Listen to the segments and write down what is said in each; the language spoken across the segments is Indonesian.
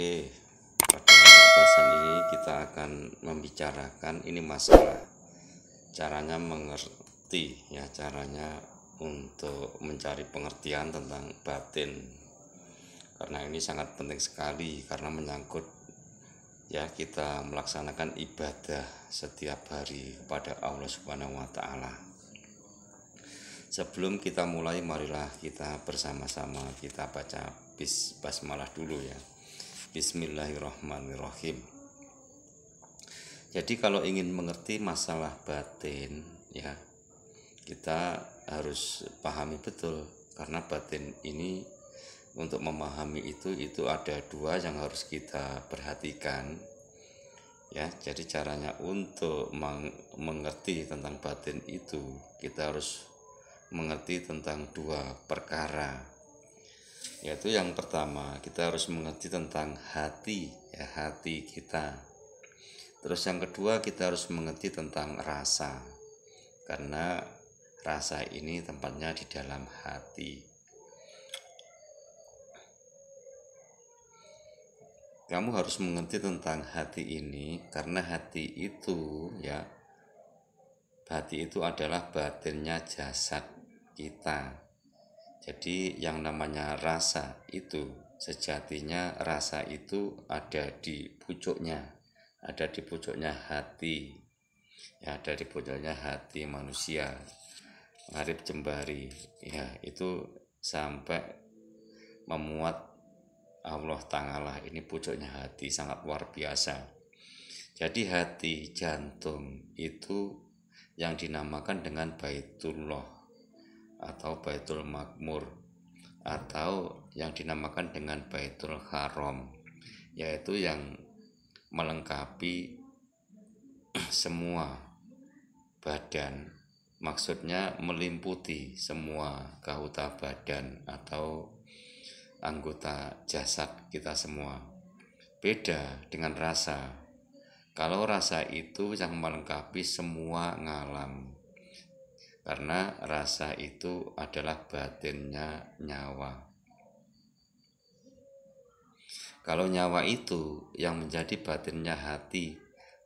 Oke, pada ini kita akan membicarakan ini masalah caranya mengerti ya caranya untuk mencari pengertian tentang batin karena ini sangat penting sekali karena menyangkut ya kita melaksanakan ibadah setiap hari kepada Allah Subhanahu wa taala. Sebelum kita mulai marilah kita bersama-sama kita baca bis basmalah dulu ya. Bismillahirrahmanirrahim. Jadi kalau ingin mengerti masalah batin ya kita harus pahami betul karena batin ini untuk memahami itu itu ada dua yang harus kita perhatikan ya jadi caranya untuk meng mengerti tentang batin itu kita harus mengerti tentang dua perkara yaitu yang pertama kita harus mengerti tentang hati ya hati kita terus yang kedua kita harus mengerti tentang rasa karena rasa ini tempatnya di dalam hati kamu harus mengerti tentang hati ini karena hati itu ya hati itu adalah batinnya jasad kita jadi yang namanya rasa itu sejatinya rasa itu ada di pucuknya, ada di pucuknya hati. Ya, ada di pucuknya hati manusia. Ngarip jembari, ya itu sampai memuat Allah Ta'ala ini pucuknya hati sangat luar biasa. Jadi hati jantung itu yang dinamakan dengan Baitullah atau Baitul Makmur atau yang dinamakan dengan Baitul Haram yaitu yang melengkapi semua badan maksudnya melimputi semua kahuta badan atau anggota jasad kita semua beda dengan rasa kalau rasa itu yang melengkapi semua ngalam karena rasa itu adalah batinnya nyawa. Kalau nyawa itu yang menjadi batinnya hati,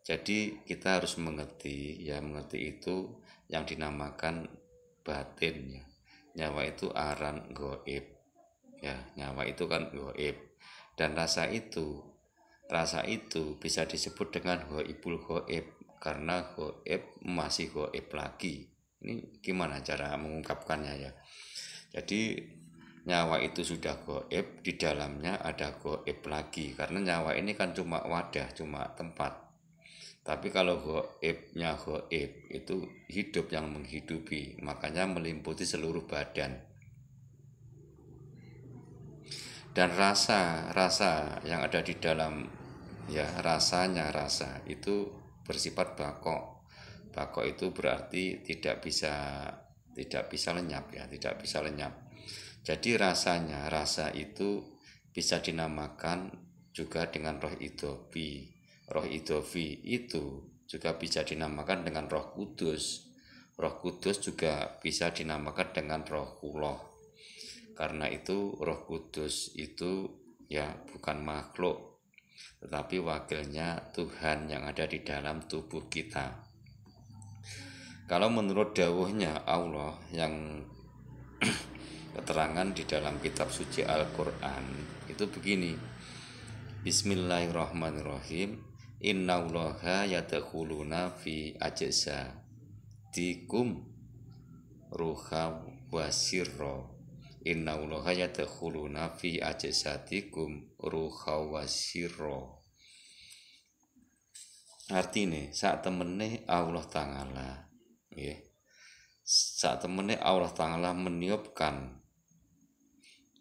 jadi kita harus mengerti ya mengerti itu yang dinamakan batinnya. Nyawa itu aran goib ya nyawa itu kan goib dan rasa itu rasa itu bisa disebut dengan goibul goib karena goib masih goib lagi ini gimana cara mengungkapkannya ya jadi nyawa itu sudah goib di dalamnya ada goib lagi karena nyawa ini kan cuma wadah cuma tempat tapi kalau goibnya goib itu hidup yang menghidupi makanya meliputi seluruh badan dan rasa rasa yang ada di dalam ya rasanya rasa itu bersifat bakok bako itu berarti tidak bisa tidak bisa lenyap ya, tidak bisa lenyap. Jadi rasanya, rasa itu bisa dinamakan juga dengan roh idofi. Roh idofi itu juga bisa dinamakan dengan roh kudus. Roh kudus juga bisa dinamakan dengan roh kuloh. Karena itu roh kudus itu ya bukan makhluk, tetapi wakilnya Tuhan yang ada di dalam tubuh kita. Kalau menurut dawuhnya Allah yang keterangan di dalam kitab suci Al-Qur'an itu begini. Bismillahirrahmanirrahim. Innallaha yadkhuluna fi ajza dikum ruha wasirro innallaha yadkhuluna fi dikum ruha wasirro Artinya saat temeneh Allah taala ya. saat temennya Allah Ta'ala meniupkan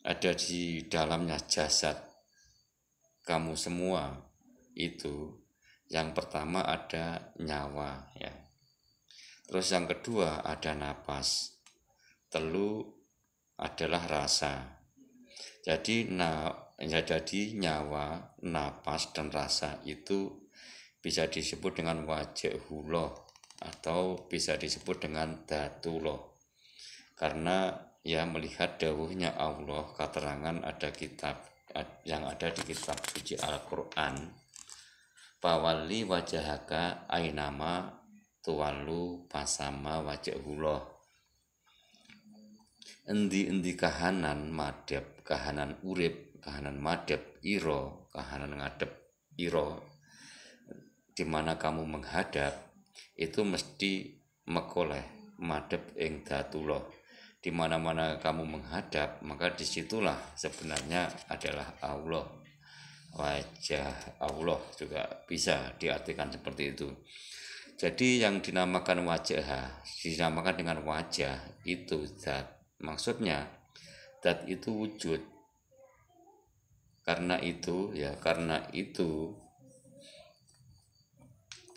ada di dalamnya jasad kamu semua itu yang pertama ada nyawa ya terus yang kedua ada napas telu adalah rasa jadi na ya, jadi nyawa napas dan rasa itu bisa disebut dengan wajah huloh atau bisa disebut dengan datuloh karena ya melihat dawuhnya Allah keterangan ada kitab yang ada di kitab suci Al-Quran Pawali wajahaka ainama tuwalu pasama wajahuloh endi-endi kahanan madep kahanan urip kahanan madep iro kahanan ngadep iro di mana kamu menghadap itu mesti mekoleh madep ing datullah di mana-mana kamu menghadap maka disitulah sebenarnya adalah Allah wajah Allah juga bisa diartikan seperti itu jadi yang dinamakan wajah dinamakan dengan wajah itu zat maksudnya zat itu wujud karena itu ya karena itu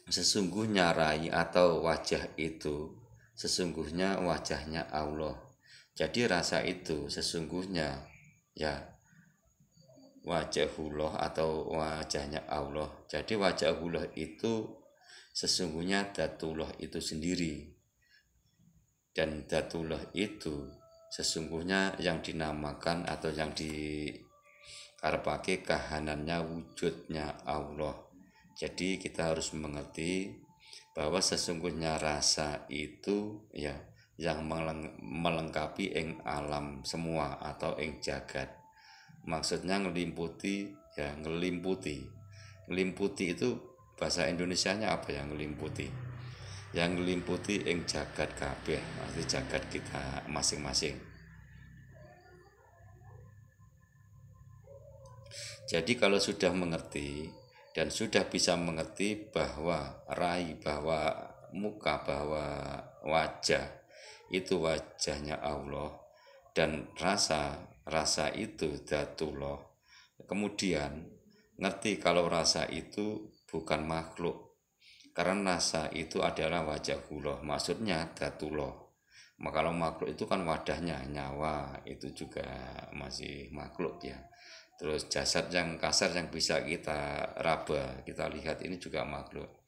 sesungguhnya rai atau wajah itu sesungguhnya wajahnya Allah. Jadi rasa itu sesungguhnya ya wajahullah atau wajahnya Allah. Jadi wajahullah itu sesungguhnya datullah itu sendiri. Dan datullah itu sesungguhnya yang dinamakan atau yang dikarpake kahanannya wujudnya Allah jadi kita harus mengerti bahwa sesungguhnya rasa itu ya yang melengkapi ing alam semua atau ing jagat. Maksudnya ngelimputi ya ngelimputi. Ngelimputi itu bahasa Indonesianya apa yang ngelimputi? Yang ngelimputi ing jagat kabeh, arti jagat kita masing-masing. Jadi kalau sudah mengerti dan sudah bisa mengerti bahwa rai, bahwa muka, bahwa wajah itu wajahnya Allah dan rasa rasa itu datuloh Kemudian ngerti kalau rasa itu bukan makhluk karena rasa itu adalah wajahullah maksudnya datuloh maka kalau makhluk itu kan wadahnya nyawa itu juga masih makhluk ya Terus jasad yang kasar yang bisa kita raba, kita lihat ini juga makhluk.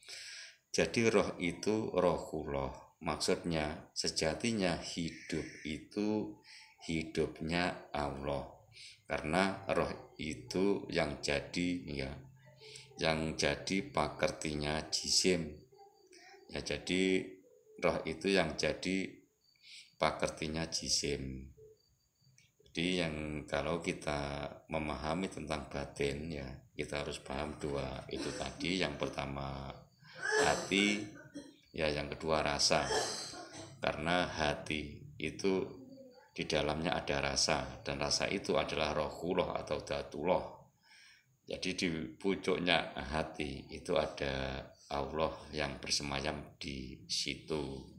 Jadi roh itu rohullah. Maksudnya sejatinya hidup itu hidupnya Allah. Karena roh itu yang jadi ya yang jadi pakertinya jisim. Ya jadi roh itu yang jadi pakertinya jisim jadi yang kalau kita memahami tentang batin ya kita harus paham dua itu tadi yang pertama hati ya yang kedua rasa karena hati itu di dalamnya ada rasa dan rasa itu adalah rohullah atau datullah jadi di pucuknya hati itu ada Allah yang bersemayam di situ